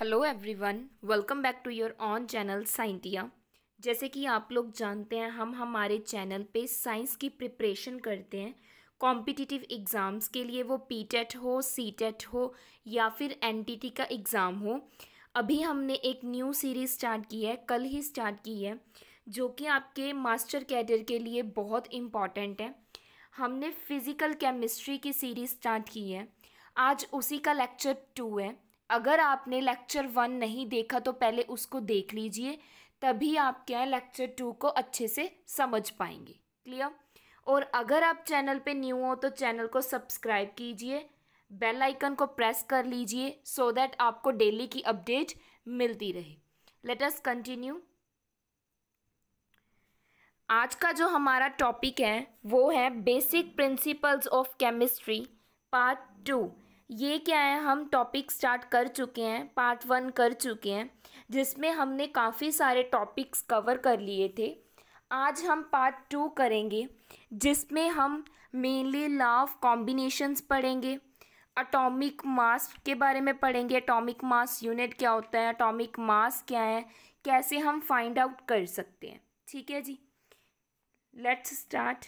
hello everyone welcome back to your own channel Scientia जैसे कि आप लोग जानते हैं हम हमारे चैनल पे साइंस की प्रिपरेशन करते हैं कॉम्पिटिटिव एग्ज़ाम्स के लिए वो पी टेट e हो सी टेट e हो या फिर एन टी टी का एग्ज़ाम हो अभी हमने एक न्यू सीरीज़ स्टार्ट की है कल ही स्टार्ट की है जो कि आपके मास्टर कैडर के लिए बहुत इम्पॉर्टेंट है हमने फ़िज़िकल केमिस्ट्री की सीरीज़ स्टार्ट की है आज उसी का लेक्चर टू है अगर आपने लेक्चर वन नहीं देखा तो पहले उसको देख लीजिए तभी आप क्या है लेक्चर टू को अच्छे से समझ पाएंगे क्लियर और अगर आप चैनल पे न्यू हो तो चैनल को सब्सक्राइब कीजिए बेल आइकन को प्रेस कर लीजिए सो दैट आपको डेली की अपडेट मिलती रहे लेट अस कंटिन्यू आज का जो हमारा टॉपिक है वो है basic principles of chemistry part two ये क्या है हम टॉपिक स्टार्ट कर चुके हैं पार्ट वन कर चुके हैं जिसमें हमने काफ़ी सारे टॉपिक्स कवर कर लिए थे आज हम पार्ट टू करेंगे जिसमें हम मेनली लॉ ऑफ कॉम्बिनेशंस पढ़ेंगे अटोमिक मास के बारे में पढ़ेंगे अटोमिक मास यूनिट क्या होता है अटोमिक मास क्या है कैसे हम फाइंड आउट कर सकते हैं ठीक है जी लेट्स स्टार्ट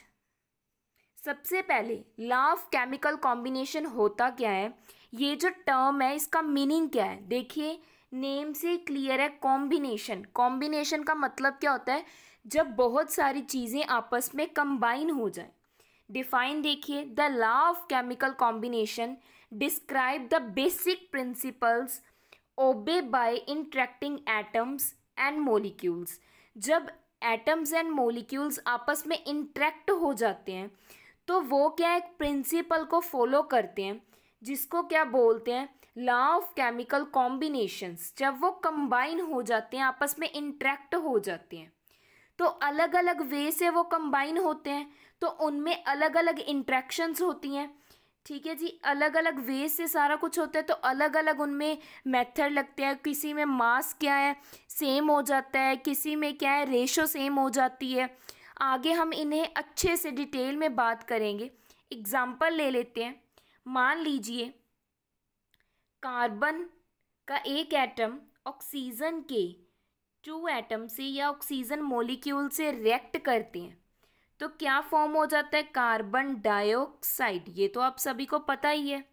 सबसे पहले लॉ ऑफ केमिकल कॉम्बिनेशन होता क्या है ये जो टर्म है इसका मीनिंग क्या है देखिए नेम से क्लियर है कॉम्बिनेशन कॉम्बिनेशन का मतलब क्या होता है जब बहुत सारी चीज़ें आपस में कंबाइन हो जाए डिफाइन देखिए the law of chemical combination describe the basic principles obey by interacting atoms and molecules जब एटम्स एंड मोलिक्यूल्स आपस में इंट्रैक्ट हो जाते हैं तो वो क्या एक प्रिंसिपल को फॉलो करते हैं जिसको क्या बोलते हैं लॉ ऑफ केमिकल कॉम्बिनेशंस जब वो कंबाइन हो जाते हैं आपस में इंट्रैक्ट हो जाते हैं तो अलग अलग वे से वो कंबाइन होते हैं तो उनमें अलग अलग इंट्रैक्शंस होती हैं ठीक है जी अलग अलग वे से सारा कुछ होता है तो अलग अलग उनमें मेथड लगते हैं किसी में मास क्या है सेम हो जाता है किसी में क्या है रेशो सेम हो जाती है आगे हम इन्हें अच्छे से डिटेल में बात करेंगे एग्ज़ाम्पल ले लेते हैं मान लीजिए कार्बन का एक एटम ऑक्सीजन के टू एटम से या ऑक्सीजन मॉलिक्यूल से रिएक्ट करते हैं तो क्या फॉर्म हो जाता है कार्बन डाइऑक्साइड ये तो आप सभी को पता ही है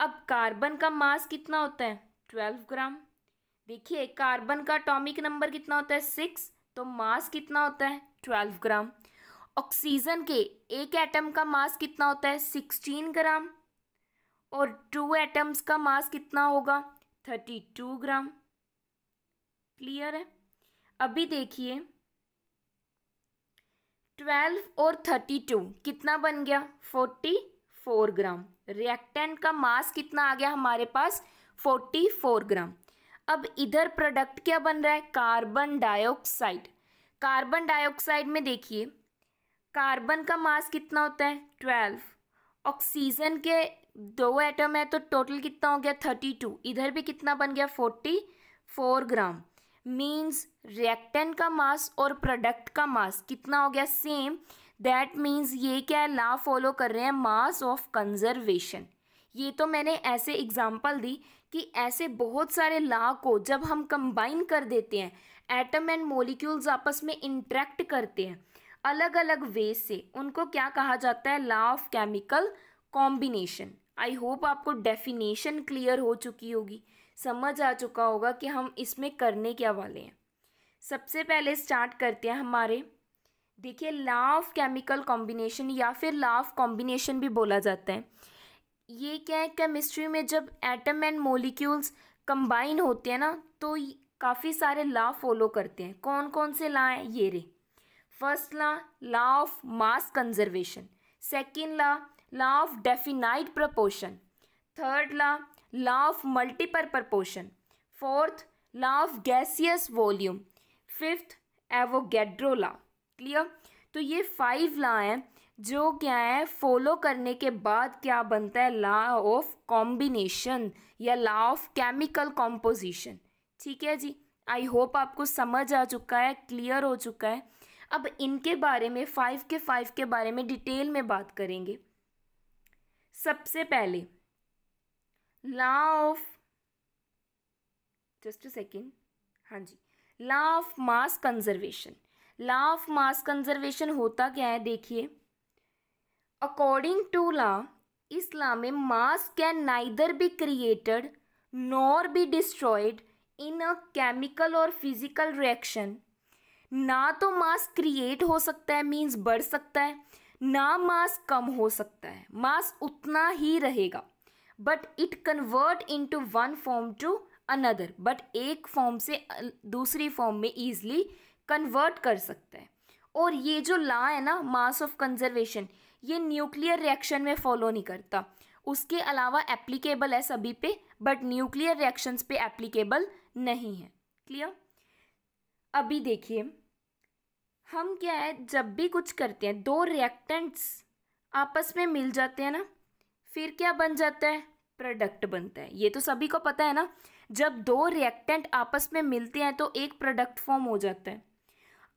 अब कार्बन का मास कितना होता है ट्वेल्व ग्राम देखिए कार्बन का अटोमिक नंबर कितना होता है सिक्स तो मास कितना होता है ट्वेल्व ग्राम ऑक्सीजन के एक एटम का मास कितना होता है सिक्सटीन ग्राम और टू एटम्स का मास कितना होगा थर्टी टू ग्राम क्लियर है अभी देखिए ट्वेल्व और थर्टी टू कितना बन गया फोर्टी फोर ग्राम रिएक्टेंट का मास कितना आ गया हमारे पास फोर्टी फोर ग्राम अब इधर प्रोडक्ट क्या बन रहा है कार्बन डाइऑक्साइड कार्बन डाइऑक्साइड में देखिए कार्बन का मास कितना होता है ट्वेल्व ऑक्सीजन के दो एटम है तो टोटल कितना हो गया थर्टी टू इधर भी कितना बन गया forty four gram means reactant का मास और प्रोडक्ट का मास कितना हो गया सेम दैट मीन्स ये क्या है ला फॉलो कर रहे हैं मास ऑफ कंजर्वेशन ये तो मैंने ऐसे एग्जाम्पल दी कि ऐसे बहुत सारे ला को जब हम कंबाइन कर देते हैं एटम एंड मोलिक्यूल्स आपस में इंट्रैक्ट करते हैं अलग अलग वे से उनको क्या कहा जाता है law of chemical combination I hope आपको डेफिनेशन क्लियर हो चुकी होगी समझ आ चुका होगा कि हम इसमें करने क्या वाले हैं सबसे पहले स्टार्ट करते हैं हमारे देखिए लॉ ऑफ केमिकल कॉम्बिनेशन या फिर लॉ ऑफ कॉम्बिनेशन भी बोला जाता है ये क्या है केमिस्ट्री में जब एटम एंड मोलिक्यूल्स कंबाइन होते हैं ना तो काफ़ी सारे लॉ फॉलो करते हैं कौन कौन से लॉ हैं ये रे first law law of mass conservation second law law of definite proportion third law law of multiple proportion fourth law of gaseous volume fifth Avogadro law clear तो ये फाइव लॉ हैं जो क्या है फॉलो करने के बाद क्या बनता है लॉ ऑफ कॉम्बिनेशन या लॉ ऑफ केमिकल कॉम्पोजिशन ठीक है जी आई होप आपको समझ आ चुका है क्लियर हो चुका है अब इनके बारे में फाइव के फाइव के बारे में डिटेल में बात करेंगे सबसे पहले लॉ ऑफ जस्ट सेकेंड हाँ जी law of mass conservation law of mass conservation होता क्या है देखिए अकॉर्डिंग टू लॉ इस लॉ में mass can neither be created nor be destroyed in a chemical और फिजिकल रिएक्शन ना तो मास क्रिएट हो सकता है मीन्स बढ़ सकता है ना मास कम हो सकता है मास उतना ही रहेगा but it convert into one form to another but एक फॉर्म से दूसरी फॉर्म में ईजिली कन्वर्ट कर सकता है और ये जो लॉ है ना मास ऑफ कंजर्वेशन ये न्यूक्लियर रिएक्शन में फॉलो नहीं करता उसके अलावा एप्लीकेबल है सभी पे बट न्यूक्लियर रिएक्शंस पे एप्लीकेबल नहीं है क्लियर अभी देखिए हम क्या है जब भी कुछ करते हैं दो रिएक्टेंट्स आपस में मिल जाते हैं ना फिर क्या बन जाता है प्रोडक्ट बनता है ये तो सभी को पता है ना जब दो रिएक्टेंट आपस में मिलते हैं तो एक प्रोडक्ट फॉर्म हो जाता है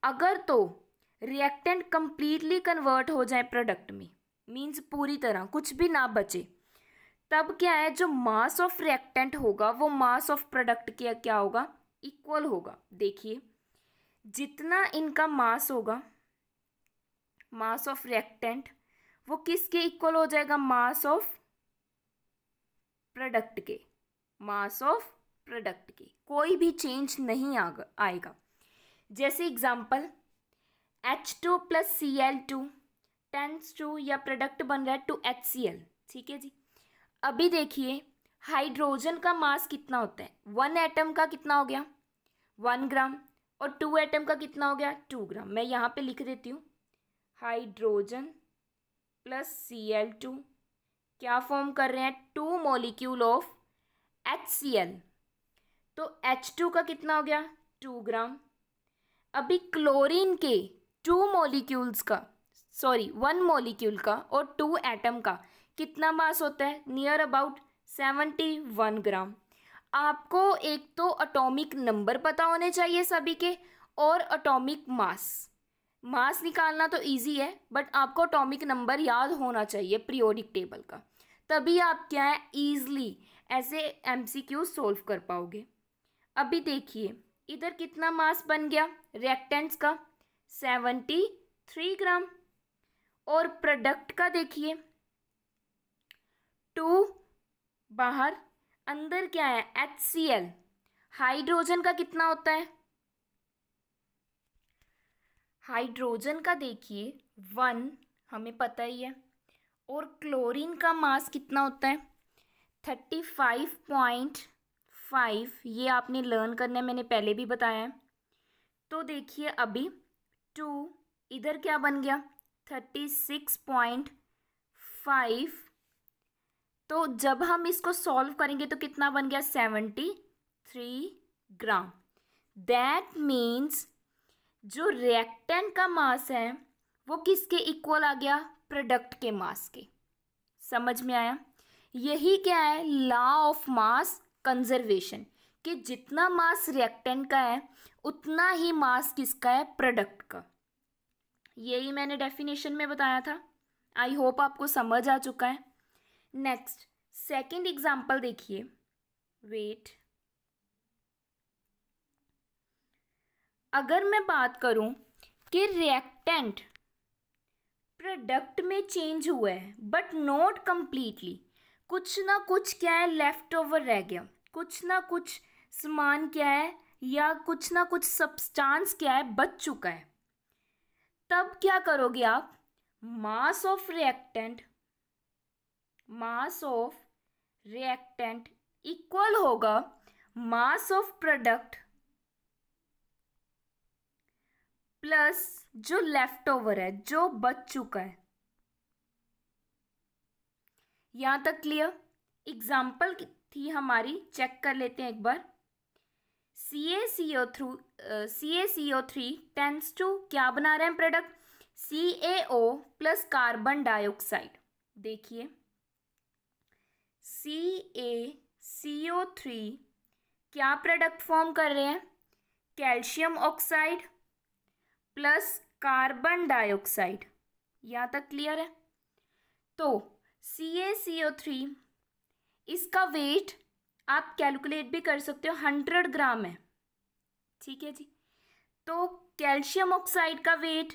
अगर तो रिएक्टेंट कम्प्लीटली कन्वर्ट हो जाए प्रोडक्ट में मीन्स पूरी तरह कुछ भी ना बचे तब क्या है जो मास ऑफ रिएक्टेंट होगा वो मास ऑफ प्रोडक्ट के क्या होगा इक्वल होगा देखिए जितना इनका मास होगा मास ऑफ रिएक्टेंट वो किसके इक्वल हो जाएगा मास ऑफ प्रोडक्ट के मास ऑफ प्रोडक्ट के कोई भी चेंज नहीं आएगा जैसे example H two plus C L two tends to या प्रोडक्ट बन रहा है टू एच सी एल ठीक है जी अभी देखिए हाइड्रोजन का मास कितना होता है वन एटम का कितना हो गया वन ग्राम और टू एटम का कितना हो गया टू ग्राम मैं यहाँ पे लिख देती हूँ hydrogen plus C L two क्या फॉर्म कर रहे हैं two molecule of H C L तो एच टू का कितना हो गया टू ग्राम अभी क्लोरीन के टू मोलिक्यूल्स का सॉरी वन मोलिक्यूल का और टू एटम का कितना मास होता है near about seventy one gram आपको एक तो अटोमिक नंबर पता होने चाहिए सभी के और अटोमिक मास मास निकालना तो ईजी है बट आपको अटोमिक नंबर याद होना चाहिए प्रियोडिक टेबल का तभी आप क्या है ईजली ऐसे एम सी क्यू सोल्व कर पाओगे अभी देखिए इधर कितना मास बन गया रिएक्टेंट्स का सेवेंटी थ्री ग्राम और प्रोडक्ट का देखिए टू बाहर अंदर क्या है एच सी एल हाइड्रोजन का कितना होता है हाइड्रोजन का देखिए वन हमें पता ही है और क्लोरीन का मास कितना होता है थर्टी फाइव पॉइंट फाइव ये आपने लर्न करना है मैंने पहले भी बताया है तो देखिए अभी टू इधर क्या बन गया थर्टी सिक्स पॉइंट फाइव तो जब हम इसको सॉल्व करेंगे तो कितना बन गया seventy three gram that means जो रिएक्टेंट का मास है वो किसके इक्वल आ गया प्रोडक्ट के मास के समझ में आया यही क्या है लॉ ऑफ मास कंजर्वेशन कि जितना मास रिएक्टेंट का है उतना ही मास किसका है प्रोडक्ट का यही मैंने डेफिनेशन में बताया था आई होप आपको समझ आ चुका है नेक्स्ट सेकंड एग्जांपल देखिए वेट अगर मैं बात करूं कि रिएक्टेंट प्रोडक्ट में चेंज हुआ है बट नॉट कम्प्लीटली कुछ ना कुछ क्या है लेफ्ट ओवर रह गया कुछ ना कुछ सामान क्या है या कुछ ना कुछ सब्सटेंस क्या है बच चुका है तब क्या करोगे आप mass of reactant mass of reactant equal होगा मास ऑफ प्रोडक्ट प्लस जो लेफ्ट ओवर है जो बच चुका है यहां तक क्लियर एग्जाम्पल थी हमारी चेक कर लेते हैं एक बार C A C O three C A C O three tends to क्या बना रहे हैं product C A O plus carbon dioxide देखिए C A C O three क्या प्रोडक्ट फॉर्म कर रहे हैं calcium oxide plus carbon dioxide यहाँ तक क्लियर है तो C A C O three इसका वेट आप कैलकुलेट भी कर सकते हो हंड्रेड ग्राम है ठीक है जी तो कैल्शियम ऑक्साइड का वेट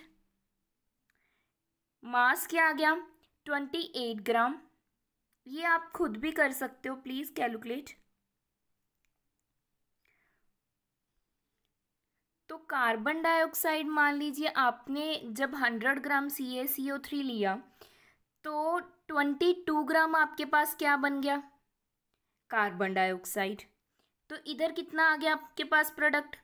मास क्या आ गया ट्वेंटी एट ग्राम ये आप खुद भी कर सकते हो प्लीज़ कैलकुलेट तो कार्बन डाइऑक्साइड मान लीजिए आपने जब hundred gram C A C O three लिया तो ट्वेंटी टू ग्राम आपके पास क्या बन गया कार्बन डाइऑक्साइड तो इधर कितना आ गया आपके पास प्रोडक्ट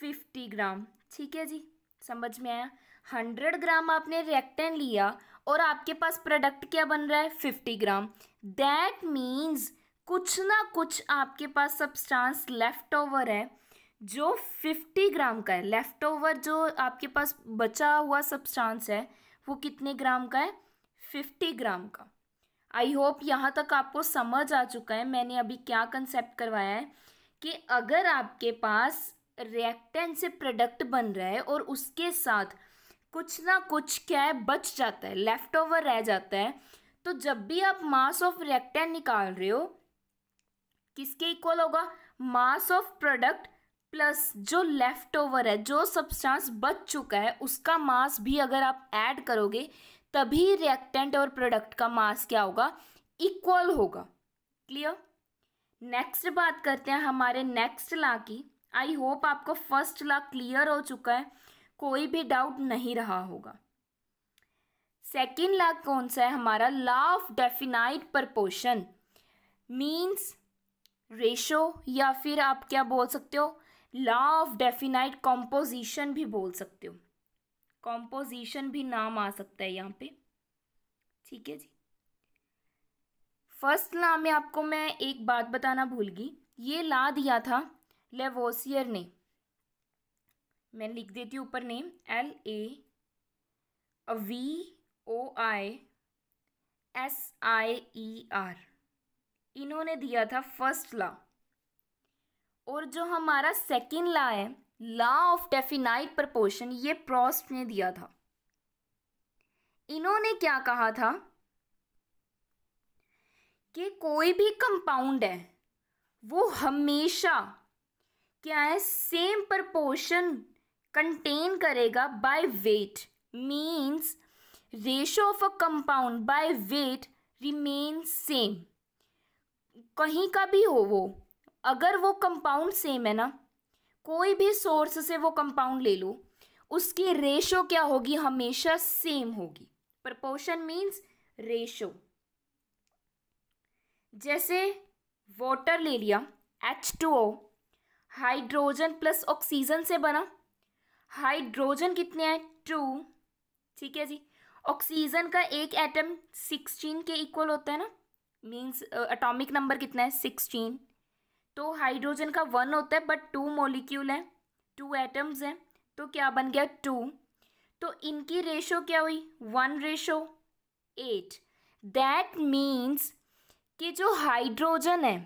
फिफ्टी ग्राम ठीक है जी समझ में आया हंड्रेड ग्राम आपने रिएक्टेंट लिया और आपके पास प्रोडक्ट क्या बन रहा है फिफ्टी ग्राम दैट मीन्स कुछ ना कुछ आपके पास सब्सटेंस लेफ्ट ओवर है जो फिफ्टी ग्राम का है लेफ्ट ओवर जो आपके पास बचा हुआ सब्सटेंस है वो कितने ग्राम का है फिफ्टी ग्राम का आई होप यहाँ तक आपको समझ आ चुका है मैंने अभी क्या कंसेप्ट करवाया है कि अगर आपके पास रिएक्टेंट से प्रोडक्ट बन रहा है और उसके साथ कुछ ना कुछ क्या है बच जाता है लेफ्ट ओवर रह जाता है तो जब भी आप मास ऑफ रिएक्टेंट निकाल रहे हो किसके इक्वल होगा मास ऑफ प्रोडक्ट प्लस जो लेफ्ट ओवर है जो सब्सटेंस बच चुका है उसका मास भी अगर आप ऐड करोगे तभी रिएक्टेंट और प्रोडक्ट का मास क्या होगा इक्वल होगा क्लियर नेक्स्ट बात करते हैं हमारे नेक्स्ट ला की आई होप आपको फर्स्ट ला क्लियर हो चुका है कोई भी डाउट नहीं रहा होगा सेकेंड लॉ कौन सा है हमारा law of definite proportion means ratio या फिर आप क्या बोल सकते हो लॉ ऑफ डेफिनाइट कॉम्पोजिशन भी बोल सकते हो कॉम्पोजिशन भी नाम आ सकता है यहाँ पे ठीक है जी फर्स्ट लॉ में आपको मैं एक बात बताना भूल गई ये ला दिया था लेवोसियर ने मैं लिख देती हूँ ऊपर name L A V O I S I E R इन्होंने दिया था फर्स्ट लॉ और जो हमारा सेकेंड लॉ है लॉ ऑफ डेफिनाइट प्रपोर्शन ये प्रॉस्ट ने दिया था इन्होंने क्या कहा था कि कोई भी कंपाउंड है वो हमेशा क्या है सेम प्रपोर्शन कंटेन करेगा by weight means ratio of a compound by weight remain same कहीं का भी हो वो अगर वो कंपाउंड सेम है ना कोई भी सोर्स से वो कंपाउंड ले लो उसकी रेशो क्या होगी हमेशा सेम होगी प्रपोर्शन मीन्स रेशो जैसे वाटर ले लिया H two O hydrogen plus oxygen से बना हाइड्रोजन कितने हैं टू ठीक है जी ऑक्सीजन का एक एटम सिक्सटीन के इक्वल होता है ना मीन्स अटोमिक नंबर कितना है सिक्सटीन तो हाइड्रोजन का वन होता है बट टू मोलिक्यूल है टू एटम्स हैं तो क्या बन गया टू तो इनकी रेशो क्या हुई one ratio eight that means कि जो हाइड्रोजन है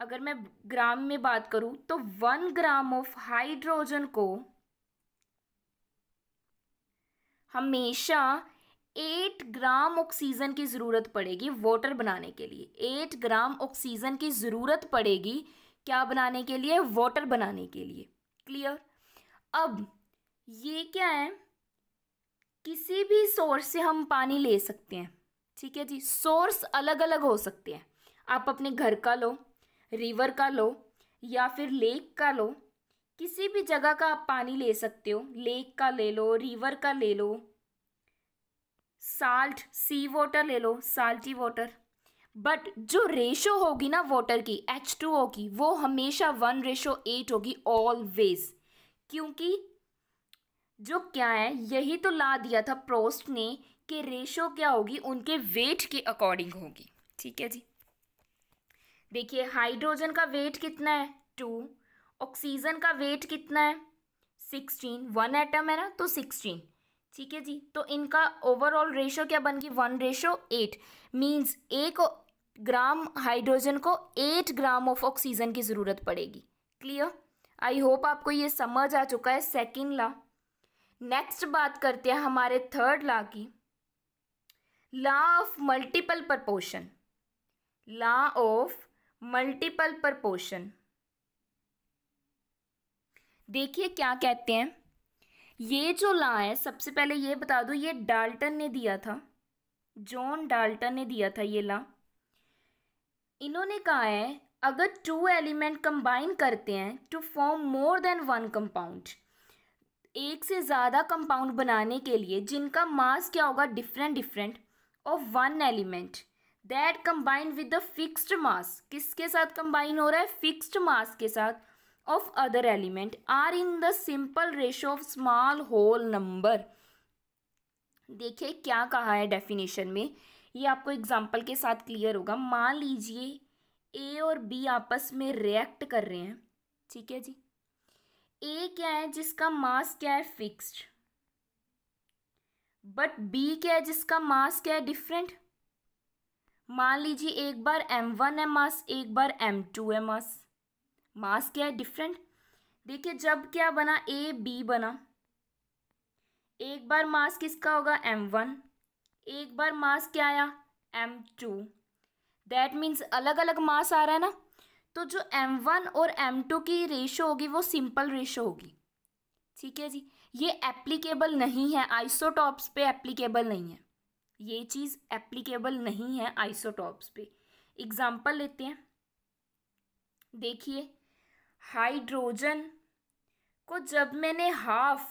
अगर मैं ग्राम में बात करूं तो वन ग्राम ऑफ हाइड्रोजन को हमेशा एट ग्राम ऑक्सीजन की ज़रूरत पड़ेगी वाटर बनाने के लिए एट ग्राम ऑक्सीजन की ज़रूरत पड़ेगी क्या बनाने के लिए वाटर बनाने के लिए क्लियर अब ये क्या है किसी भी सोर्स से हम पानी ले सकते हैं ठीक है जी सोर्स अलग अलग हो सकते हैं आप अपने घर का लो रिवर का लो या फिर लेक का लो किसी भी जगह का आप पानी ले सकते हो लेक का ले लो रिवर का ले लो साल्ट सी वाटर ले लो साल्टी वाटर बट जो रेशो होगी ना वाटर की एच टू ओ की वो हमेशा वन रेशो एट होगी ऑलवेज क्योंकि जो क्या है यही तो ला दिया था प्रोस्ट ने कि रेशो क्या होगी उनके वेट के अकॉर्डिंग होगी ठीक है जी देखिए हाइड्रोजन का वेट कितना है टू ऑक्सीजन का वेट कितना है सिक्सटीन वन एटम है ना तो सिक्सटीन ठीक है जी तो इनका ओवरऑल रेशो क्या बन गई वन रेशो एट मीन्स एक ग्राम हाइड्रोजन को एट ग्राम ऑफ ऑक्सीजन की ज़रूरत पड़ेगी क्लियर आई होप आपको ये समझ आ चुका है सेकेंड ला नेक्स्ट बात करते हैं हमारे थर्ड ला की law of multiple proportion law of multiple proportion देखिए क्या कहते हैं ये जो ला है सबसे पहले ये बता दो ये डाल्टन ने दिया था जॉन डाल्टन ने दिया था ये ला इन्होंने कहा है अगर टू एलिमेंट कंबाइन करते हैं to form more than one compound एक से ज़्यादा कंपाउंड बनाने के लिए जिनका मास क्या होगा different different of one element that combined with the fixed mass किसके साथ कंबाइन हो रहा है फिक्स्ड मास के साथ of other element are in the simple ratio of small whole number देखिए क्या कहा है डेफिनेशन में ये आपको एग्जाम्पल के साथ क्लियर होगा मान लीजिए ए और बी आपस में रिएक्ट कर रहे हैं ठीक है जी ए क्या है जिसका मास क्या है फिक्स्ड बट बी क्या है जिसका मास क्या है डिफरेंट मान लीजिए एक बार एम वन है मास एक बार एम टू है मास मास क्या है डिफरेंट देखिए जब क्या बना ए बी बना एक बार मास किसका होगा एम वन एक बार मास क्या आया एम टू दैट मीन्स अलग अलग मास आ रहा है ना तो जो एम वन और एम टू की रेशो होगी वो सिंपल रेशो होगी ठीक है जी ये एप्लीकेबल नहीं है आइसोटॉप्स पे एप्लीकेबल नहीं है ये चीज़ एप्लीकेबल नहीं है आइसोटॉप्स पे एग्जाम्पल लेते हैं देखिए हाइड्रोजन को जब मैंने हाफ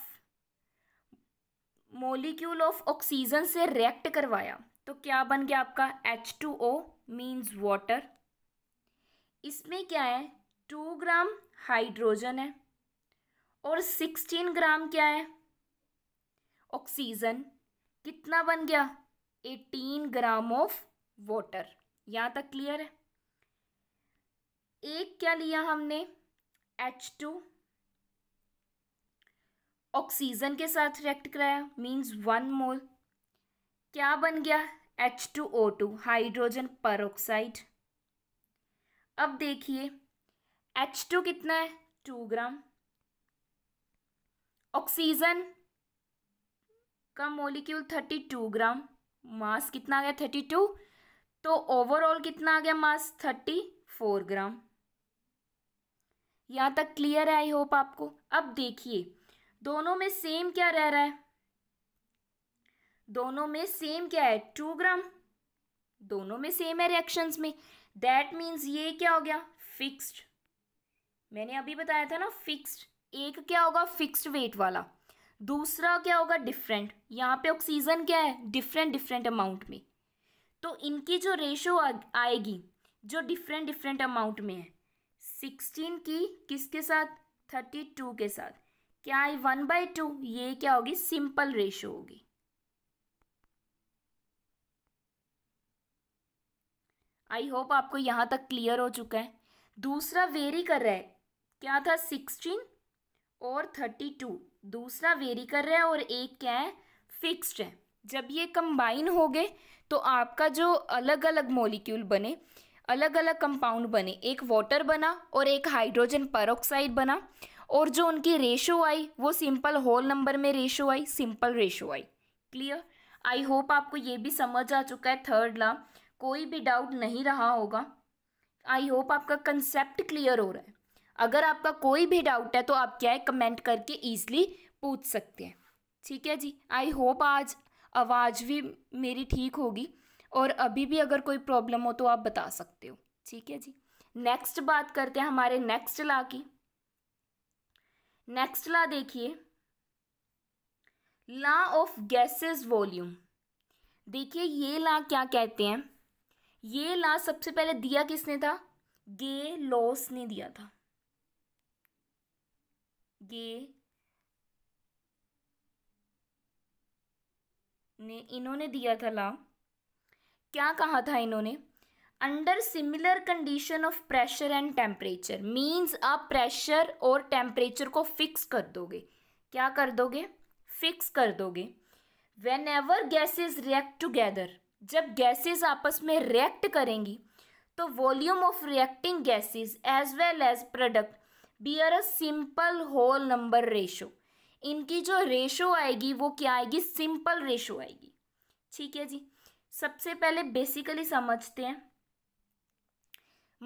मोलिक्यूल ऑफ ऑक्सीजन से रिएक्ट करवाया तो क्या बन गया आपका H two O means water इसमें क्या है टू ग्राम हाइड्रोजन है और सिक्सटीन ग्राम क्या है ऑक्सीजन कितना बन गया एटीन ग्राम ऑफ वाटर यहाँ तक क्लियर है एक क्या लिया हमने एच टू ऑक्सीजन के साथ रिएक्ट कराया मीन्स वन मोल क्या बन गया H two O two hydrogen पर अब देखिए एच टू कितना है टू ग्राम ऑक्सीजन का molecule thirty two gram mass कितना आ गया थर्टी टू तो ओवरऑल कितना आ गया मास थर्टी फोर ग्राम यहाँ तक क्लियर है आई होप आपको अब देखिए दोनों में सेम क्या रह रहा है दोनों में सेम क्या है टू ग्राम दोनों में सेम है रिएक्शंस में दैट मीन्स ये क्या हो गया फिक्स्ड मैंने अभी बताया था ना फिक्स्ड एक क्या होगा फिक्स्ड वेट वाला दूसरा क्या होगा डिफरेंट यहाँ पे ऑक्सीजन क्या है डिफरेंट डिफरेंट अमाउंट में तो इनकी जो रेशो आएगी जो डिफरेंट डिफरेंट अमाउंट में है सिक्सटीन की किसके साथ थर्टी टू के साथ क्या आई वन बाई टू ये क्या होगी सिंपल रेशो होगी आई होप आपको यहाँ तक क्लियर हो चुका है दूसरा वेरी कर रहा है क्या था सिक्सटीन और थर्टी टू दूसरा वेरी कर रहा है और एक क्या है फिक्स्ड है जब ये कंबाइन हो गए तो आपका जो अलग अलग मॉलिक्यूल बने अलग अलग कंपाउंड बने एक वाटर बना और एक हाइड्रोजन परोक्साइड बना और जो उनकी रेशो आई वो सिंपल होल नंबर में रेशो आई सिंपल रेशो आई क्लियर आई होप आपको ये भी समझ आ चुका है थर्ड ला कोई भी डाउट नहीं रहा होगा आई होप आपका कंसेप्ट क्लियर हो रहा है अगर आपका कोई भी डाउट है तो आप क्या है कमेंट करके ईज़ली पूछ सकते हैं ठीक है जी आई होप आज आवाज़ भी मेरी ठीक होगी और अभी भी अगर कोई प्रॉब्लम हो तो आप बता सकते हो ठीक है जी नेक्स्ट बात करते हैं हमारे नेक्स्ट ला की नेक्स्ट ला देखिए ला ऑफ गैसेस वॉल्यूम देखिए ये ला क्या कहते हैं ये ला सबसे पहले दिया किसने था गे लॉस ने दिया था ये ने इन्होंने दिया था ला क्या कहा था इन्होंने under similar condition of pressure and temperature means आप प्रेशर और टेम्परेचर को फिक्स कर दोगे क्या कर दोगे फिक्स कर दोगे whenever gases react together जब गैसेज आपस में रिएक्ट करेंगी तो volume of reacting gases as well as product bear a simple whole number ratio इनकी जो रेशो आएगी वो क्या आएगी सिंपल रेशो आएगी ठीक है जी सबसे पहले बेसिकली समझते हैं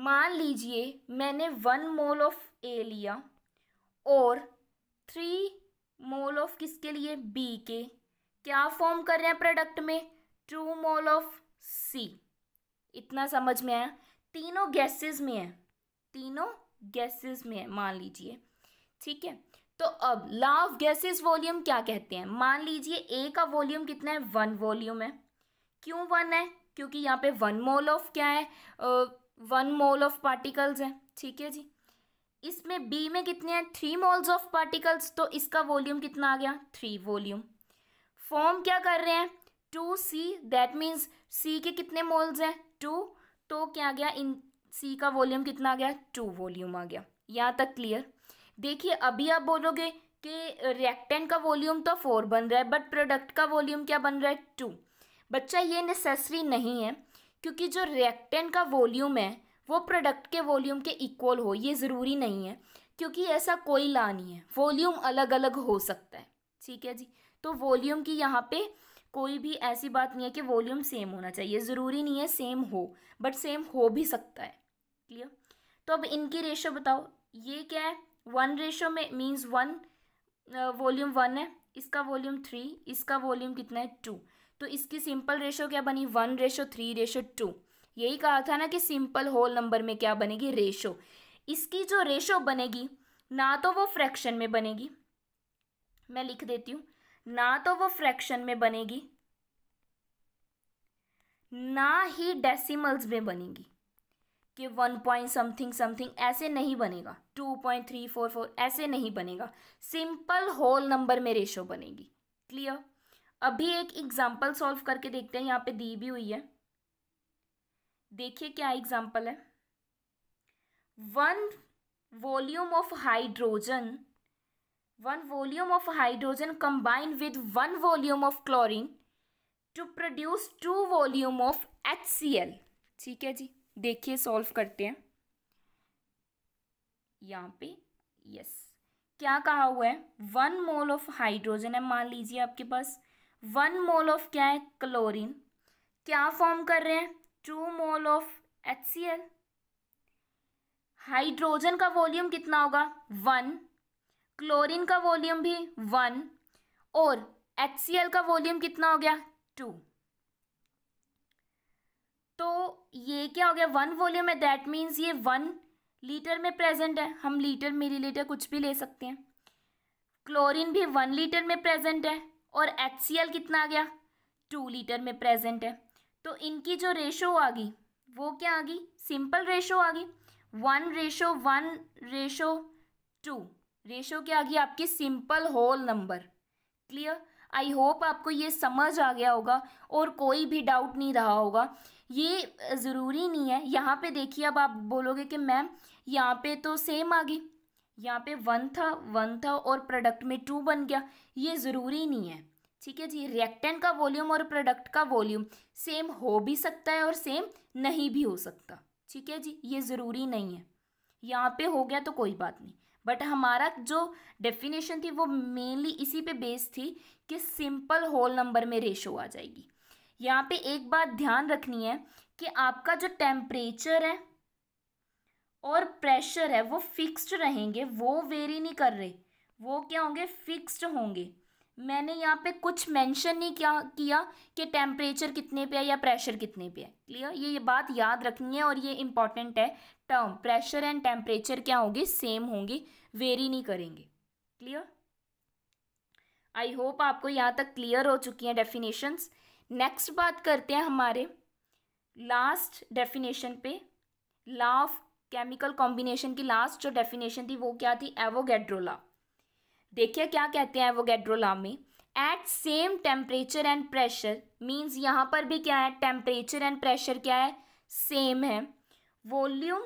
मान लीजिए मैंने वन मोल ऑफ ए लिया और थ्री मोल ऑफ किसके लिए बी के क्या फॉर्म कर रहे हैं प्रोडक्ट में टू मोल ऑफ सी इतना समझ में आया तीनों गैसेस में है तीनों गैसेस में मान लीजिए ठीक है तो अब लॉ ऑफ गैसेस वॉल्यूम क्या कहते हैं मान लीजिए ए का वॉल्यूम कितना है वन वॉल्यूम है क्यों वन है क्योंकि यहाँ पे वन मोल ऑफ क्या है वन मोल ऑफ पार्टिकल्स हैं ठीक है जी इसमें बी में कितने हैं थ्री मोल्स ऑफ पार्टिकल्स तो इसका वॉल्यूम कितना आ गया थ्री वॉल्यूम फॉर्म क्या कर रहे हैं two C that means C के कितने मोल्स हैं टू तो क्या आ गया इन सी का वॉल्यूम कितना आ गया टू वॉल्यूम आ गया यहाँ तक क्लियर देखिए अभी आप बोलोगे कि रिएक्टेंट का वॉल्यूम तो फोर बन रहा है बट प्रोडक्ट का वॉल्यूम क्या बन रहा है टू बच्चा ये नेसेसरी नहीं है क्योंकि जो रिएक्टेंट का वॉल्यूम है वो प्रोडक्ट के वॉल्यूम के इक्वल हो ये ज़रूरी नहीं है क्योंकि ऐसा कोई ला नहीं है वॉल्यूम अलग अलग हो सकता है ठीक है जी तो वॉल्यूम की यहाँ पे कोई भी ऐसी बात नहीं है कि वॉल्यूम सेम होना चाहिए ज़रूरी नहीं है सेम हो बट सेम हो भी सकता है क्लियर तो अब इनकी रेशो बताओ ये क्या है वन रेशो में मीन्स वन वॉल्यूम वन है इसका वॉल्यूम थ्री इसका वॉल्यूम कितना है टू तो इसकी सिंपल रेशो क्या बनी one ratio three ratio two यही कहा था ना कि सिंपल होल नंबर में क्या बनेगी रेशो इसकी जो रेशो बनेगी ना तो वो फ्रैक्शन में बनेगी मैं लिख देती हूँ ना तो वो फ्रैक्शन में बनेगी ना ही डेसिमल्स में बनेगी कि वन पॉइंट समथिंग समथिंग ऐसे नहीं बनेगा two point three four four ऐसे नहीं बनेगा सिंपल होल नंबर में रेशो बनेगी क्लियर अभी एक एग्जाम्पल सॉल्व करके देखते हैं यहाँ पे दी भी हुई है देखिए क्या एग्जाम्पल है one volume of hydrogen one volume of hydrogen combine with one volume of chlorine to produce two volume of H ठीक है जी देखिए सॉल्व करते हैं यहाँ पे यस क्या कहा हुआ है वन मोल ऑफ हाइड्रोजन है मान लीजिए आपके पास वन मोल ऑफ क्या है क्लोरीन क्या फॉर्म कर रहे हैं two mole of H C L hydrogen का वॉल्यूम कितना होगा वन क्लोरीन का वॉल्यूम भी वन और एच सी एल का वॉल्यूम कितना हो गया टू तो ये क्या हो गया वन वॉल्यूम है दैट मीन्स ये वन लीटर में प्रेजेंट है हम लीटर मिली लीटर कुछ भी ले सकते हैं क्लोरीन भी वन लीटर में प्रेजेंट है और एच कितना आ गया टू लीटर में प्रेजेंट है तो इनकी जो रेशो आ गई वो क्या आ गई सिंपल रेशो आ गई one ratio one ratio two ratio क्या आ गई आपकी simple whole number clear I hope आपको ये समझ आ गया होगा और कोई भी डाउट नहीं रहा होगा ये ज़रूरी नहीं है यहाँ पे देखिए अब आप बोलोगे कि मैम यहाँ पे तो सेम आ गई यहाँ पे वन था वन था और प्रोडक्ट में टू बन गया ये ज़रूरी नहीं है ठीक है जी रिएक्टेंट का वॉल्यूम और प्रोडक्ट का वॉल्यूम सेम हो भी सकता है और सेम नहीं भी हो सकता ठीक है जी ये ज़रूरी नहीं है यहाँ पे हो गया तो कोई बात नहीं बट हमारा जो डेफिनेशन थी वो मेनली इसी पे बेस्ड थी कि सिंपल होल नंबर में रेशो आ जाएगी यहाँ पे एक बात ध्यान रखनी है कि आपका जो टेम्परेचर है और प्रेशर है वो फिक्स्ड रहेंगे वो वेरी नहीं कर रहे वो क्या होंगे फिक्स्ड होंगे मैंने यहाँ पे कुछ मेंशन नहीं क्या किया कि टेम्परेचर कितने पे है या प्रेशर कितने पे है क्लियर ये ये बात याद रखनी है और ये इम्पॉर्टेंट है टर्म प्रेशर एंड टेम्परेचर क्या होंगे सेम होंगे वेरी नहीं करेंगे क्लियर आई होप आपको यहाँ तक क्लियर हो चुकी हैं डेफिनेशंस नेक्स्ट बात करते हैं हमारे लास्ट डेफिनेशन पे लॉ ऑफ केमिकल कॉम्बिनेशन की लास्ट जो डेफिनेशन थी वो क्या थी एवोगेड्रोला देखिए क्या कहते हैं एवोगेड्रोला में at same temperature and pressure means यहाँ पर भी क्या है टेम्परेचर एंड प्रेशर क्या है सेम है volume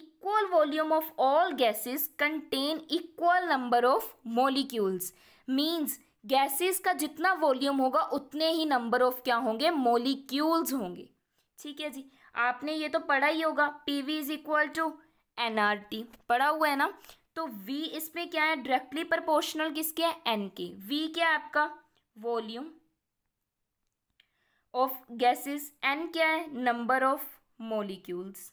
equal volume of all gases contain equal number of molecules means gases का जितना वॉल्यूम होगा उतने ही नंबर ऑफ क्या होंगे मोलिक्यूल्स होंगे ठीक है जी आपने ये तो पढ़ा ही होगा P V is equal to N R T पढ़ा हुआ है ना तो V इसमें क्या है डायरेक्टली प्रपोर्शनल किसके है एन के V क्या है आपका वॉल्यूम ऑफ गैसेस एन क्या है नंबर ऑफ मोलिक्यूल्स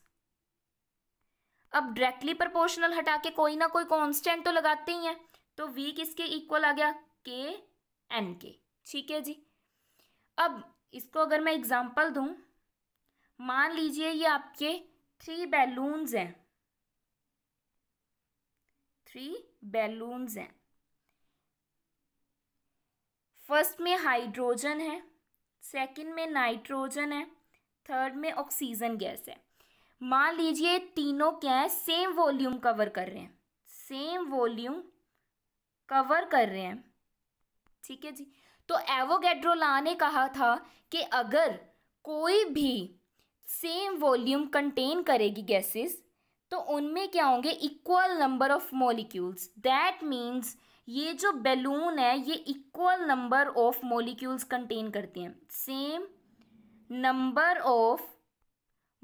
अब डायरेक्टली प्रपोर्शनल हटा के कोई ना कोई कांस्टेंट तो लगाते ही हैं तो V किसके इक्वल आ गया के एन के ठीक है जी अब इसको अगर मैं एग्ज़ाम्पल दू मान लीजिए ये आपके थ्री बैलून्स हैं थ्री बैलून्स हैं फर्स्ट में हाइड्रोजन है सेकंड में नाइट्रोजन है थर्ड में ऑक्सीजन गैस है मान लीजिए तीनों क्या है सेम वॉल्यूम कवर कर रहे हैं सेम वॉल्यूम कवर कर रहे हैं ठीक है जी तो एवोगेड्रो ला ने कहा था कि अगर कोई भी सेम वॉल्यूम कंटेन करेगी गैसेस तो उनमें क्या होंगे equal number of molecules that means ये जो बैलून है ये equal number of molecules contain करते हैं same number of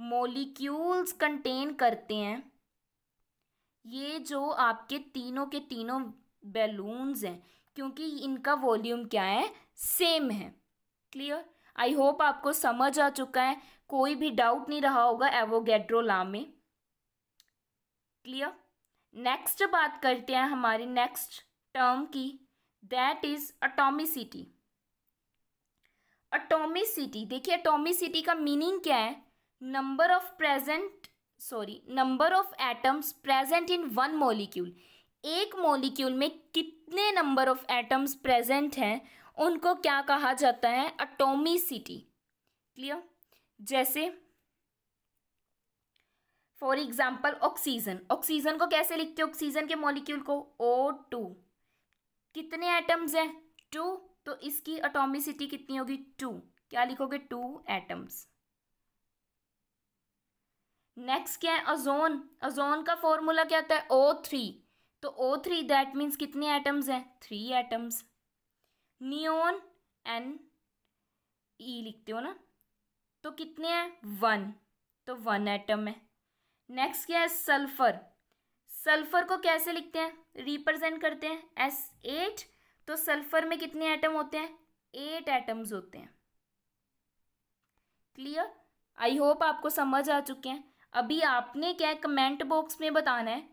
molecules contain करते हैं ये जो आपके तीनों के तीनों बैलून्स हैं क्योंकि इनका वॉल्यूम क्या है सेम है क्लियर आई होप आपको समझ आ चुका है कोई भी डाउट नहीं रहा होगा एवोगेड्रो ला में क्लियर नेक्स्ट बात करते हैं हमारी नेक्स्ट टर्म की दैट इज अटोमिसिटी अटोमिसिटी देखिए अटोमिसिटी का मीनिंग क्या है number of present sorry number of atoms present in one molecule एक मॉलिक्यूल में कितने नंबर ऑफ एटम्स प्रेजेंट हैं उनको क्या कहा जाता है अटोमिसिटी क्लियर जैसे फॉर एग्जाम्पल ऑक्सीजन ऑक्सीजन को कैसे लिखते हो ऑक्सीजन के मॉलिक्यूल को ओ टू कितने एटम्स हैं टू तो इसकी अटोमिसिटी कितनी होगी टू क्या लिखोगे टू एटम्स नेक्स्ट क्या है ओजोन ओजोन का फॉर्मूला क्या होता है ओ थ्री तो ओ थ्री दैट मीन्स कितने एटम्स हैं three atoms neon N E लिखते हो ना तो कितने हैं वन तो वन एटम है नेक्स्ट क्या है सल्फर सल्फर को कैसे लिखते हैं रिप्रेजेंट करते हैं एस एट तो सल्फर में कितने एटम होते हैं एट एटम्स होते हैं क्लियर आई होप आपको समझ आ चुके हैं अभी आपने क्या कमेंट बॉक्स में बताना है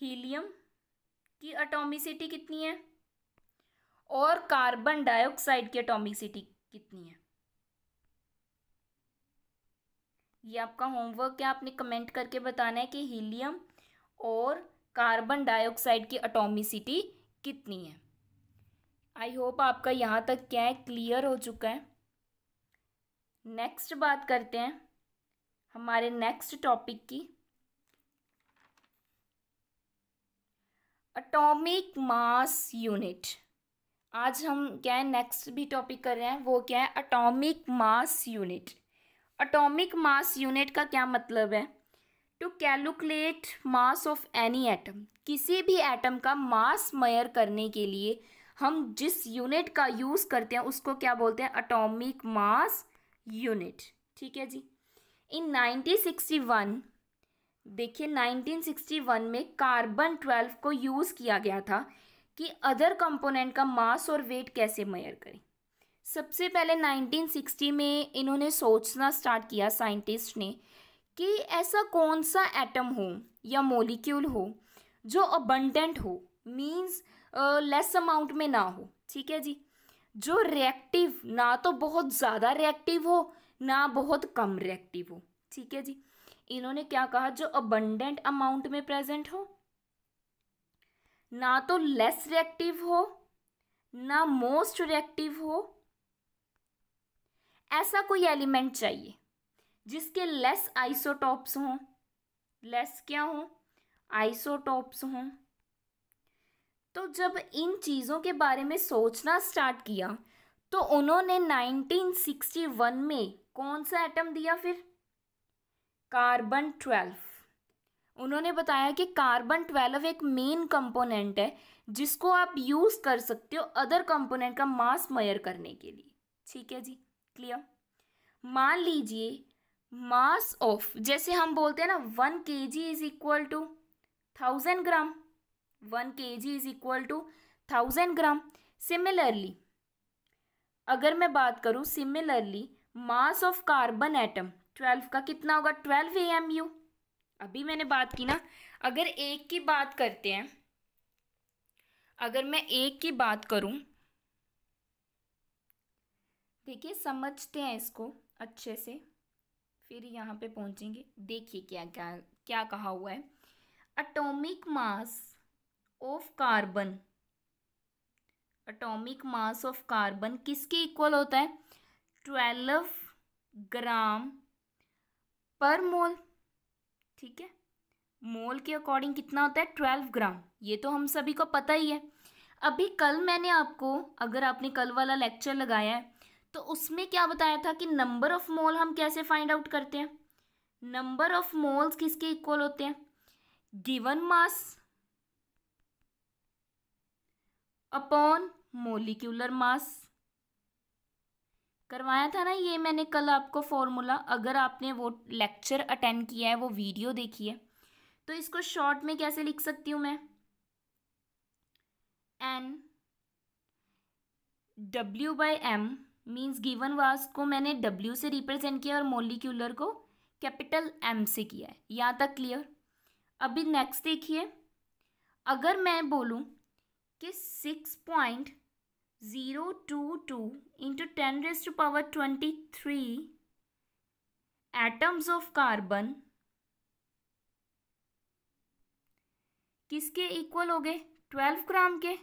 हीलियम की अटोमिसिटी कितनी है और कार्बन डाइऑक्साइड की अटोमिसिटी कितनी है ये आपका होमवर्क है आपने कमेंट करके बताना है कि हीलियम और कार्बन डाइऑक्साइड की अटोमिसिटी कितनी है आई होप आपका यहाँ तक क्या है क्लियर हो चुका है नेक्स्ट बात करते हैं हमारे नेक्स्ट टॉपिक की अटोमिक मास यूनिट आज हम क्या है नेक्स्ट भी टॉपिक कर रहे हैं वो क्या है atomic mass unit atomic mass unit का क्या मतलब है to calculate mass of any atom किसी भी एटम का मास मयर करने के लिए हम जिस यूनिट का यूज़ करते हैं उसको क्या बोलते हैं अटोमिक मास यूनिट ठीक है जी इन 1961 देखिए 1961 में कार्बन 12 को यूज़ किया गया था कि अदर कंपोनेंट का मास और वेट कैसे मेयर करें सबसे पहले 1960 में इन्होंने सोचना स्टार्ट किया साइंटिस्ट ने कि ऐसा कौन सा एटम हो या मोलिक्यूल हो जो अबंडेंट हो मीन्स लेस अमाउंट में ना हो ठीक है जी जो रिएक्टिव ना तो बहुत ज़्यादा रिएक्टिव हो ना बहुत कम रिएक्टिव हो ठीक है जी इन्होंने क्या कहा जो अबंडेंट अमाउंट में प्रेजेंट हो ना तो लेस रिएक्टिव हो ना मोस्ट रिएक्टिव हो ऐसा कोई एलिमेंट चाहिए जिसके लेस आइसोटॉप्स हों लेस क्या हो आइसोटॉप्स हों तो जब इन चीज़ों के बारे में सोचना स्टार्ट किया तो उन्होंने 1961 में कौन सा एटम दिया फिर कार्बन ट्वेल्व उन्होंने बताया कि कार्बन ट्वेल्व एक मेन कंपोनेंट है जिसको आप यूज़ कर सकते हो अदर कंपोनेंट का मास मयर करने के लिए ठीक है जी क्लियर मान लीजिए मास ऑफ जैसे हम बोलते हैं ना one K G is equal to thousand gram one K G is equal to thousand gram similarly अगर मैं बात करूँ similarly mass of carbon atom twelve का कितना होगा ट्वेल्व ए एम यू अभी मैंने बात की ना अगर एक की बात करते हैं अगर मैं एक की बात करूं देखिए समझते हैं इसको अच्छे से फिर यहाँ पे पहुँचेंगे देखिए क्या क्या क्या कहा हुआ है atomic mass of carbon atomic mass of carbon किसके इक्वल होता है ट्वेल्व ग्राम पर मोल ठीक है मोल के अकॉर्डिंग कितना होता है ट्वेल्व ग्राम ये तो हम सभी को पता ही है अभी कल मैंने आपको अगर आपने कल वाला लेक्चर लगाया है तो उसमें क्या बताया था कि नंबर ऑफ मोल हम कैसे फाइंड आउट करते हैं नंबर ऑफ मोल्स किसके इक्वल होते हैं given mass upon molecular mass करवाया था ना ये मैंने कल आपको फॉर्मूला अगर आपने वो लेक्चर अटेंड किया है वो वीडियो देखी है तो इसको शॉर्ट में कैसे लिख सकती हूँ मैं N W by M means given वास को मैंने डब्ल्यू से रिप्रेजेंट किया और मोलिक्यूलर को कैपिटल एम से किया है यहाँ तक क्लियर अभी नेक्स्ट देखिए अगर मैं बोलूँ कि six point zero two two into ten raise to power twenty three atoms of carbon किसके इक्वल हो गए ट्वेल्व ग्राम के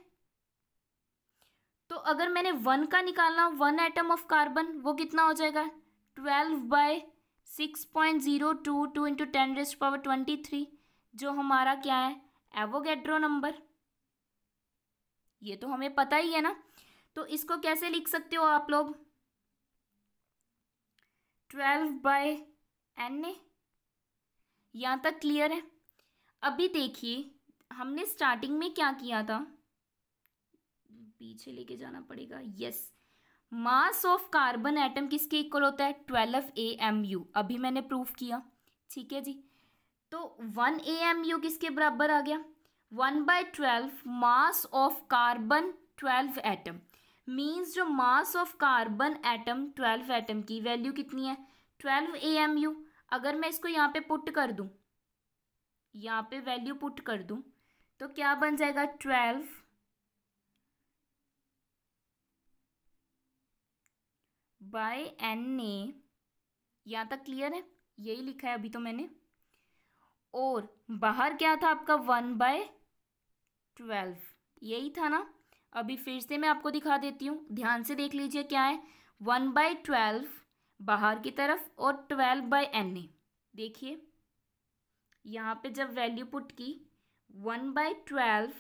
तो अगर मैंने वन का निकालना वन एटम ऑफ कार्बन वो कितना हो जाएगा twelve by six point zero two two into ten raise to power twenty three जो हमारा क्या है एवोगेड्रो नंबर ये तो हमें पता ही है ना तो इसको कैसे लिख सकते हो आप लोग ट्वेल्व बाय एन ए यहाँ तक क्लियर है अभी देखिए हमने स्टार्टिंग में क्या किया था पीछे लेके जाना पड़ेगा yes mass of carbon atom किसके इक्वल होता है ट्वेल्व ए एम यू अभी मैंने प्रूफ किया ठीक है जी तो वन ए एम यू किसके बराबर आ गया one by twelve mass of carbon twelve atom means जो mass of carbon atom twelve atom की वैल्यू कितनी है ट्वेल्व ए एम यू अगर मैं इसको यहाँ पे पुट कर दूँ यहाँ पे वैल्यू पुट कर दूँ तो क्या बन जाएगा ट्वेल्व बाय एन ए यहाँ तक क्लियर है यही लिखा है अभी तो मैंने और बाहर क्या था आपका वन बाय ट्वेल्व यही था ना अभी फिर से मैं आपको दिखा देती हूँ ध्यान से देख लीजिए क्या है वन बाई ट्वेल्व बाहर की तरफ और ट्वेल्व बाई एन ए देखिए यहाँ पे जब वैल्यू पुट की one by twelve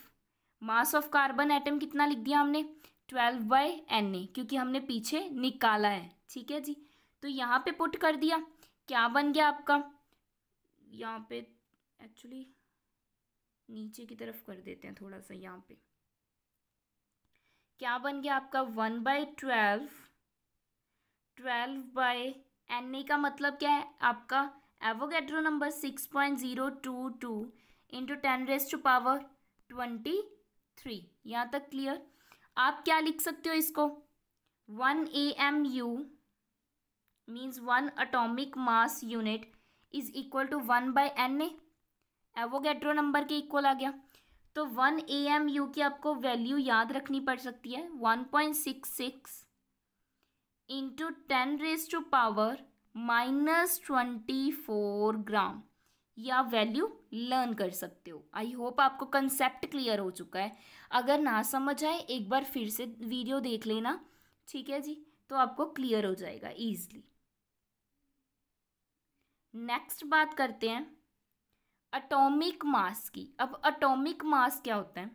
mass of carbon atom कितना लिख दिया हमने ट्वेल्व बाई एन ए क्योंकि हमने पीछे निकाला है ठीक है जी तो यहाँ पे पुट कर दिया क्या बन गया आपका यहाँ पे एक्चुअली नीचे की तरफ कर देते हैं थोड़ा सा यहाँ पे क्या बन गया आपका one by twelve twelve by N A का मतलब क्या है आपका Avogadro number six point zero two two into ten raise to power twenty three यहाँ तक क्लियर आप क्या लिख सकते हो इसको one A M U means one atomic mass unit is equal to one by N A Avogadro number के equal आ गया तो वन ए एम यू की आपको वैल्यू याद रखनी पड़ सकती है one point six six into ten raise to power minus twenty four gram या वैल्यू लर्न कर सकते हो आई होप आपको कंसेप्ट क्लियर हो चुका है अगर ना समझ आए एक बार फिर से वीडियो देख लेना ठीक है जी तो आपको क्लियर हो जाएगा ईजली नेक्स्ट बात करते हैं अटोमिक मास की अब अटोमिक मास क्या होता है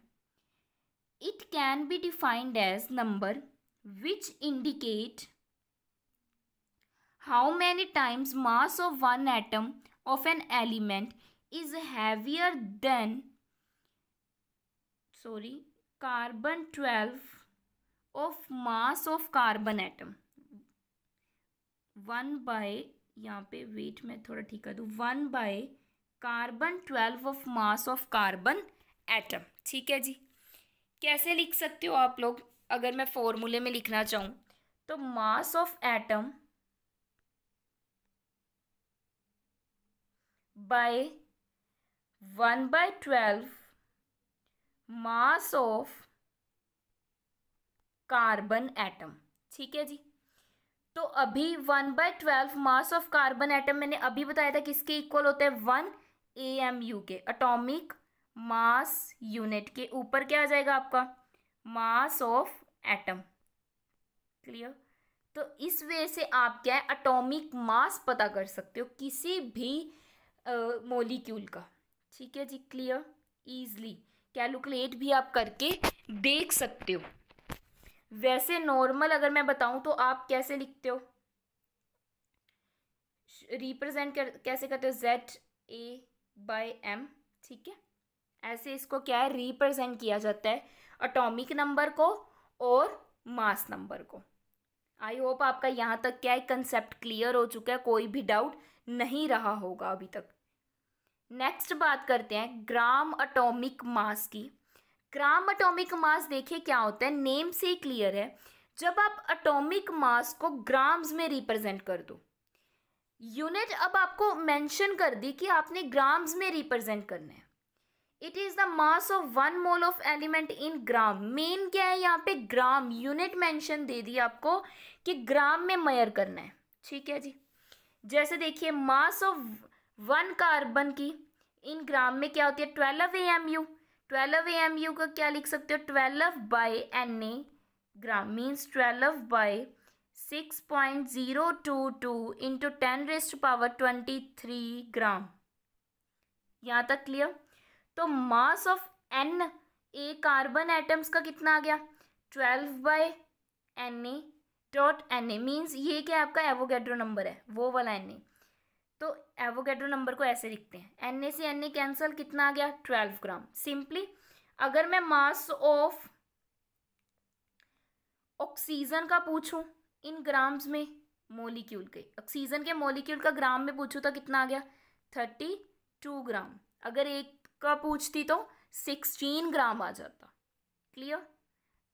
it can be defined as number which indicate how many times mass of one atom of an element is heavier than sorry carbon twelve of mass of carbon atom one by यहाँ पे wait मैं थोड़ा ठीक कर दू one by carbon twelve of mass of carbon atom ठीक है जी कैसे लिख सकते हो आप लोग अगर मैं फॉर्मूले में लिखना चाहूँ तो mass of atom by one by twelve mass of carbon atom ठीक है जी तो अभी one by twelve mass of carbon atom मैंने अभी बताया था किसके इक्वल होते हैं वन ए एम यू के अटोमिक मास यूनिट के ऊपर क्या आ जाएगा आपका मास ऑफ एटम क्लियर तो इस वे से आप क्या है अटोमिक मास पता कर सकते हो किसी भी मोलिक्यूल का ठीक है जी क्लियर ईजली कैलकुलेट भी आप करके देख सकते हो वैसे नॉर्मल अगर मैं बताऊं तो आप कैसे लिखते हो रिप्रेजेंट कर, कैसे करते हो जेड ए बाय एम ठीक है ऐसे इसको क्या है रिप्रेजेंट किया जाता है अटोमिक नंबर को और मास नंबर को आई होप आपका यहाँ तक क्या है कंसेप्ट क्लियर हो चुका है कोई भी डाउट नहीं रहा होगा अभी तक नेक्स्ट बात करते हैं ग्राम अटोमिक मास की ग्राम अटोमिक मास देखिए क्या होता है नेम से ही क्लियर है जब आप अटोमिक मास को ग्राम्स में रिप्रेजेंट कर दो यूनिट अब आपको मेंशन कर दी कि आपने ग्राम्स में रिप्रेजेंट करना है it is the mass of one mole of element in gram मेन क्या है यहाँ पे ग्राम यूनिट मेंशन दे दी आपको कि ग्राम में मयर करना है ठीक है जी जैसे देखिए मास ऑफ वन कार्बन की इन ग्राम में क्या होती है twelve A M U twelve A M U का क्या लिख सकते हो twelve by N A gram means twelve by six point zero two two into ten raise to power twenty three gram यहाँ तक क्लियर तो mass of N A carbon atoms का कितना आ गया twelve by N A dot N A means ये क्या आपका एवोगेड्रो नंबर है वो वाला एन ए तो एवोगेड्रो नंबर को ऐसे लिखते हैं एन ए से एन ए कैंसल कितना आ गया ट्वेल्व ग्राम सिंपली अगर मैं मास ऑफ ऑक्सीजन का पूछूं इन ग्राम्स में मोलिक्यूल के ऑक्सीजन के मोलिक्यूल का ग्राम में पूछूँ तो कितना आ गया थर्टी टू ग्राम अगर एक का पूछती तो सिक्सटीन ग्राम आ जाता क्लियर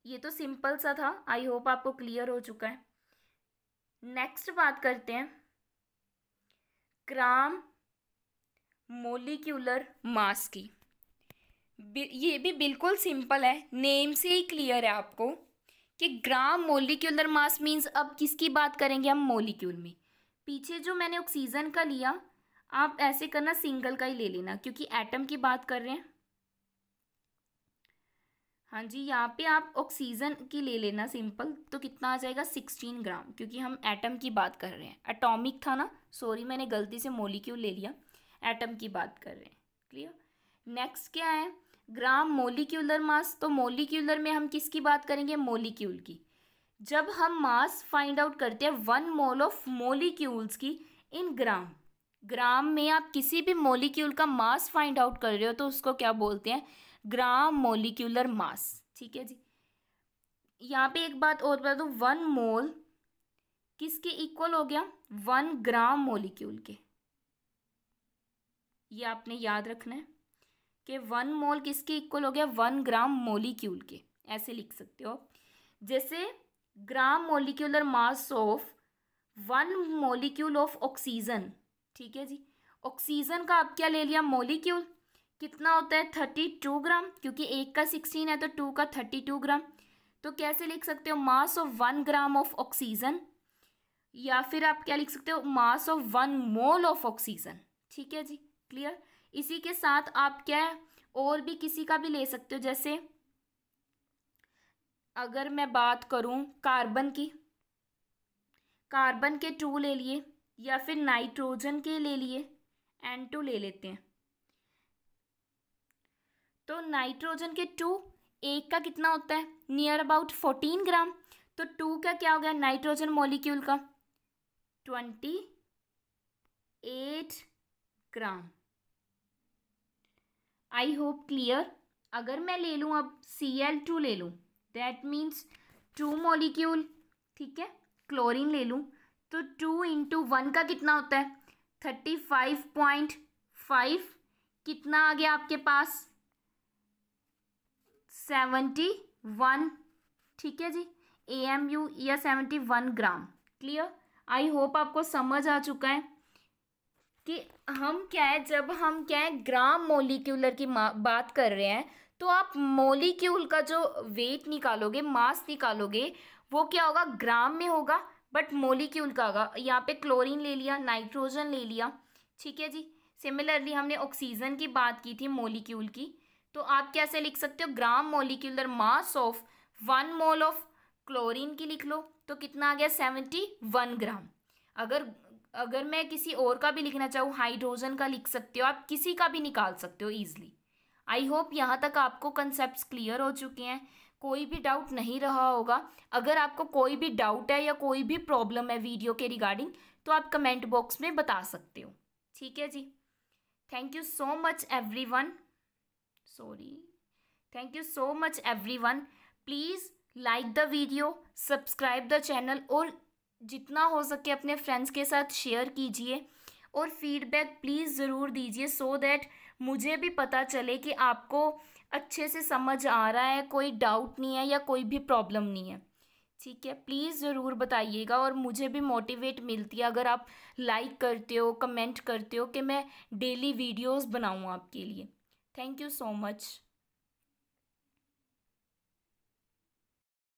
ये तो सिंपल सा था आई होप आपको क्लियर हो चुका है नेक्स्ट बात करते हैं ग्राम मोलिक्यूलर मास की ये भी बिल्कुल सिंपल है नेम से ही क्लियर है आपको कि ग्राम मोलिक्यूलर मास मीन्स अब किसकी बात करेंगे हम मोलिक्यूल में पीछे जो मैंने ऑक्सीजन का लिया आप ऐसे करना सिंगल का ही ले लेना क्योंकि एटम की बात कर रहे हैं हाँ जी यहाँ पे आप ऑक्सीजन की ले लेना सिंपल तो कितना आ जाएगा सिक्सटीन ग्राम क्योंकि हम एटम की बात कर रहे हैं एटॉमिक था ना सॉरी मैंने गलती से मोलिक्यूल ले लिया एटम की बात कर रहे हैं क्लियर नेक्स्ट क्या है ग्राम मोलिक्यूलर मास तो मोलिक्यूलर में हम किसकी बात करेंगे मोलिक्यूल की जब हम मास फाइंड आउट करते हैं वन मोल ऑफ मोलिक्यूल्स की इन ग्राम ग्राम में आप किसी भी मोलिक्यूल का मास फाइंड आउट कर रहे हो तो उसको क्या बोलते हैं ग्राम मोलिक्यूलर मास ठीक है जी यहाँ पे एक बात और बता दूँ वन मोल किसके इक्वल हो गया वन ग्राम मोलिक्यूल के ये आपने याद रखना है कि वन मोल किसके इक्वल हो गया वन ग्राम मोलिक्यूल के ऐसे लिख सकते हो जैसे gram molecular mass of one molecule of oxygen ठीक है जी ऑक्सीजन का आप क्या ले लिया मोलिक्यूल कितना होता है थर्टी टू ग्राम क्योंकि एक का सिक्सटीन है तो टू का थर्टी टू ग्राम तो कैसे लिख सकते हो mass of one gram of oxygen या फिर आप क्या लिख सकते हो mass of one mole of oxygen ठीक है जी क्लियर इसी के साथ आप क्या और भी किसी का भी ले सकते हो जैसे अगर मैं बात करूं कार्बन की कार्बन के टू ले लिए या फिर नाइट्रोजन के ले लिए एन टू ले लेते हैं तो नाइट्रोजन के टू एक का कितना होता है नियर अबाउट फोर्टीन ग्राम तो टू का क्या हो गया नाइट्रोजन मॉलिक्यूल का twenty eight gram I hope clear अगर मैं ले लूँ अब सी एल टू ले लूँ दैट मीन्स टू मॉलिक्यूल ठीक है क्लोरीन ले लूँ तो टू इंटू वन का कितना होता है थर्टी फाइव पॉइंट फाइव कितना आ गया आपके पास सेवेंटी वन ठीक है जी ए एम यू या seventy one gram clear I hope आपको समझ आ चुका है कि हम क्या है जब हम क्या है ग्राम मोलिक्यूलर की बात कर रहे हैं तो आप मोलिक्यूल का जो वेट निकालोगे मास निकालोगे वो क्या होगा ग्राम में होगा बट मोलिक्यूल का होगा यहाँ पे क्लोरीन ले लिया नाइट्रोजन ले लिया ठीक है जी सिमिलरली हमने ऑक्सीजन की बात की थी मोलिक्यूल की तो आप कैसे लिख सकते हो gram molecular mass of one mole of chlorine की लिख लो तो कितना आ गया सेवेंटी वन ग्राम अगर अगर मैं किसी और का भी लिखना चाहूँ हाइड्रोजन का लिख सकते हो आप किसी का भी निकाल सकते हो ईजिली आई होप यहाँ तक आपको कंसेप्ट क्लियर हो चुके हैं कोई भी डाउट नहीं रहा होगा अगर आपको कोई भी डाउट है या कोई भी प्रॉब्लम है वीडियो के रिगार्डिंग तो आप कमेंट बॉक्स में बता सकते हो ठीक है जी thank you so much everyone sorry thank you so much everyone please like the video subscribe the channel और जितना हो सके अपने फ्रेंड्स के साथ शेयर कीजिए और फीडबैक प्लीज़ ज़रूर दीजिए सो दैट मुझे भी पता चले कि आपको अच्छे से समझ आ रहा है कोई डाउट नहीं है या कोई भी प्रॉब्लम नहीं है ठीक है प्लीज़ ज़रूर बताइएगा और मुझे भी मोटिवेट मिलती है अगर आप लाइक करते हो कमेंट करते हो कि मैं डेली वीडियोस बनाऊँ आपके लिए थैंक यू सो मच